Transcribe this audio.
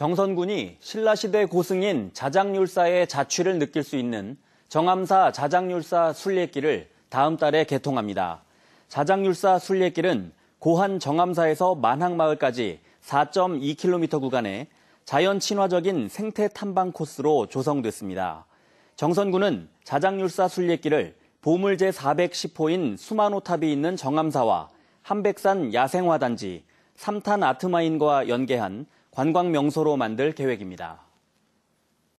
정선군이 신라시대 고승인 자작률사의 자취를 느낄 수 있는 정암사 자작률사 순례길을 다음 달에 개통합니다. 자작률사 순례길은 고한 정암사에서 만항마을까지 4.2km 구간에 자연 친화적인 생태 탐방 코스로 조성됐습니다. 정선군은 자작률사 순례길을 보물제 410호인 수만호탑이 있는 정암사와 한백산 야생화단지, 삼탄 아트마인과 연계한 관광 명소로 만들 계획입니다.